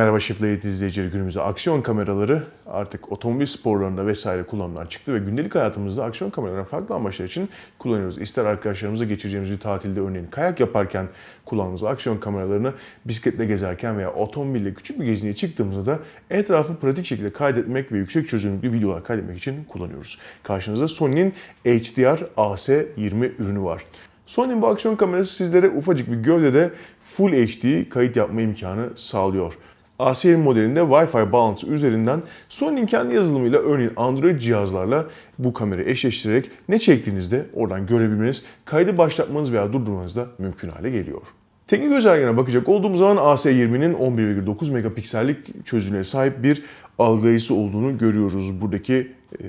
Merhaba Şifleyit izleyicileri günümüzde aksiyon kameraları artık otomobil sporlarında vesaire kullanımdan çıktı ve gündelik hayatımızda aksiyon kameralarını farklı amaçlar için kullanıyoruz. İster arkadaşlarımıza geçireceğimiz bir tatilde örneğin kayak yaparken kullandığımız aksiyon kameralarını bisikletle gezerken veya otomobille küçük bir gezinmeye çıktığımızda da etrafı pratik şekilde kaydetmek ve yüksek çözünürlüklü videolar kaydetmek için kullanıyoruz. Karşınızda Sony'nin HDR AS20 ürünü var. Sony'nin bu aksiyon kamerası sizlere ufacık bir gövdede Full HD kayıt yapma imkanı sağlıyor. ACM modelinde Wi-Fi bağlantısı üzerinden Sony'nin kendi yazılımıyla örneğin Android cihazlarla bu kamerayı eşleştirerek ne çektiğinizde oradan görebilmeniz, kaydı başlatmanız veya durdurmanız da mümkün hale geliyor. Teknik özelliklerine bakacak olduğum zaman AS20'nin 11,9 megapiksellik çözünürlüğe sahip bir algılayıcısı olduğunu görüyoruz buradaki ee,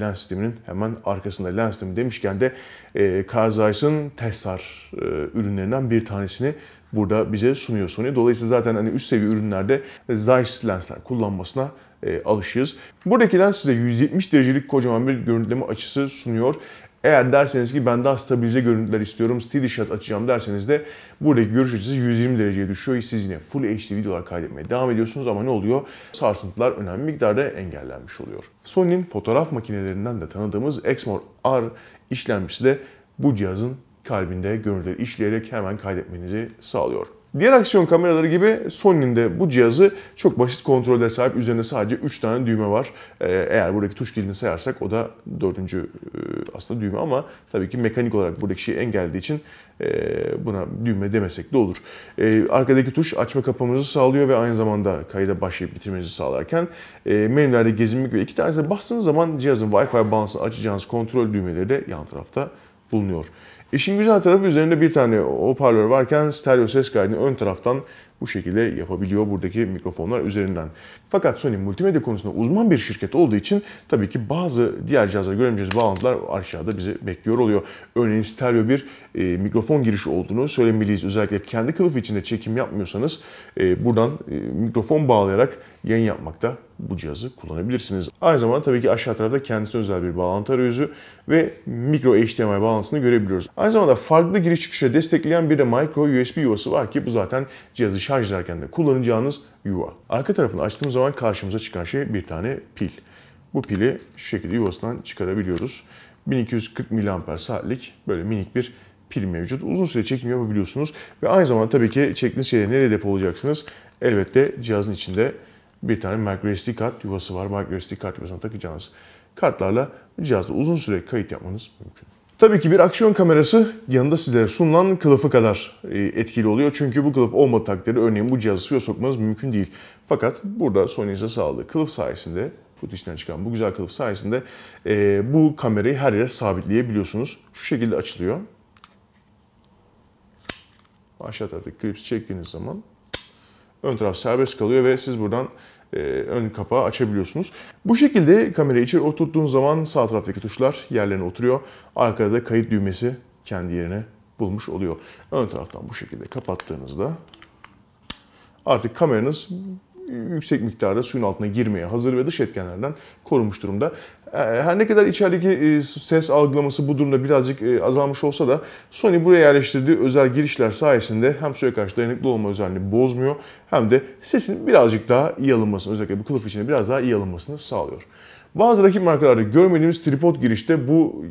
lens sisteminin hemen arkasında lens sistemi demişken de e, Carl Zeiss'ın Tessar e, ürünlerinden bir tanesini burada bize sunuyor Sony. Dolayısıyla zaten hani üst seviye ürünlerde Zeiss lensler kullanmasına e, alışığız. Buradaki lens size 170 derecelik kocaman bir görüntüleme açısı sunuyor. Eğer derseniz ki ben daha stabilize görüntüler istiyorum, steady shot açacağım derseniz de buradaki görüş açısı 120 dereceye düşüyor. Siz yine full HD videolar kaydetmeye devam ediyorsunuz ama ne oluyor? Sarsıntılar önemli miktarda engellenmiş oluyor. Sony'nin fotoğraf makinelerinden de tanıdığımız Exmor R işlemcisi de bu cihazın kalbinde görüntüleri işleyerek hemen kaydetmenizi sağlıyor. Diğer aksiyon kameraları gibi Sony'nin de bu cihazı çok basit kontrollere sahip. Üzerinde sadece 3 tane düğme var. Ee, eğer buradaki tuş kilidini sayarsak o da 4. E, aslında düğme ama tabii ki mekanik olarak buradaki şey engellediği için e, buna düğme demesek de olur. E, arkadaki tuş açma kapamızı sağlıyor ve aynı zamanda kayıda başlayıp bitirmenizi sağlarken menülerde gezinmek ve iki tanesine bastığınız zaman cihazın Wi-Fi bağlantısını açacağınız kontrol düğmeleri de yan tarafta bulunuyor. İşin güzel tarafı üzerinde bir tane hoparlör varken stereo ses kaydını ön taraftan bu şekilde yapabiliyor buradaki mikrofonlar üzerinden. Fakat Sony multimedya konusunda uzman bir şirket olduğu için tabii ki bazı diğer cihazlara göremeyeceğiz bağlantılar aşağıda bizi bekliyor oluyor. Örneğin stereo bir e, mikrofon girişi olduğunu söylemeliyiz. Özellikle kendi kılıf içinde çekim yapmıyorsanız e, buradan e, mikrofon bağlayarak yayın yapmakta bu cihazı kullanabilirsiniz. Aynı zamanda tabii ki aşağı tarafta kendisine özel bir bağlantı arayüzü ve mikro HDMI bağlantısını görebiliyoruz. Aynı zamanda farklı giriş çıkışı destekleyen bir de micro USB yuvası var ki bu zaten cihazı şarj ederken de kullanacağınız yuva. Arka tarafını açtığımız zaman karşımıza çıkan şey bir tane pil. Bu pili şu şekilde yuvasından çıkarabiliyoruz. 1240 mAh saatlik böyle minik bir pil mevcut. Uzun süre çekim yapabiliyorsunuz ve aynı zamanda tabii ki çektiğiniz şeyleri nereye depolayacaksınız? Elbette cihazın içinde bir tane microSD kart yuvası var. MicroSD kart yuvasına takacağınız kartlarla cihazda uzun süre kayıt yapmanız mümkün. Tabii ki bir aksiyon kamerası yanında sizlere sunulan kılıfı kadar e, etkili oluyor. Çünkü bu kılıf olmadığı takdirde örneğin bu cihazı suya sokmanız mümkün değil. Fakat burada Sony size sağladığı kılıf sayesinde kutu içinden çıkan bu güzel kılıf sayesinde e, bu kamerayı her yere sabitleyebiliyorsunuz. Şu şekilde açılıyor. Aşağı taraftaki klipsi çektiğiniz zaman Ön taraf serbest kalıyor ve siz buradan e, ön kapağı açabiliyorsunuz. Bu şekilde kamerayı içeri oturttuğun zaman sağ taraftaki tuşlar yerlerine oturuyor. Arkada da kayıt düğmesi kendi yerine bulmuş oluyor. Ön taraftan bu şekilde kapattığınızda artık kameranız yüksek miktarda suyun altına girmeye hazır ve dış etkenlerden korunmuş durumda. E, her ne kadar içerideki e, ses algılaması bu durumda birazcık e, azalmış olsa da Sony buraya yerleştirdiği özel girişler sayesinde hem suya karşı dayanıklı olma özelliğini bozmuyor hem de sesin birazcık daha iyi alınmasını özellikle bu kılıf içinde biraz daha iyi alınmasını sağlıyor. Bazı rakip markalarda görmediğimiz tripod girişte bu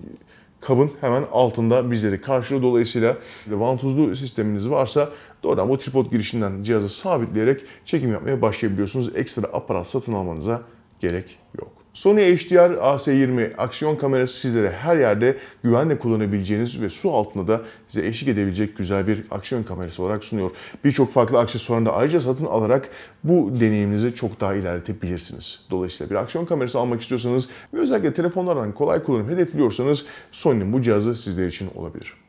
kabın hemen altında bizleri karşılıyor. Dolayısıyla vantuzlu sisteminiz varsa doğrudan bu tripod girişinden cihazı sabitleyerek çekim yapmaya başlayabiliyorsunuz. Ekstra aparat satın almanıza gerek yok. Sony HDR AS20 aksiyon kamerası sizlere her yerde güvenle kullanabileceğiniz ve su altında da size eşlik edebilecek güzel bir aksiyon kamerası olarak sunuyor. Birçok farklı aksesuarını da ayrıca satın alarak bu deneyiminizi çok daha ilerletebilirsiniz. Dolayısıyla bir aksiyon kamerası almak istiyorsanız ve özellikle telefonlardan kolay kullanım hedefliyorsanız Sony'nin bu cihazı sizler için olabilir.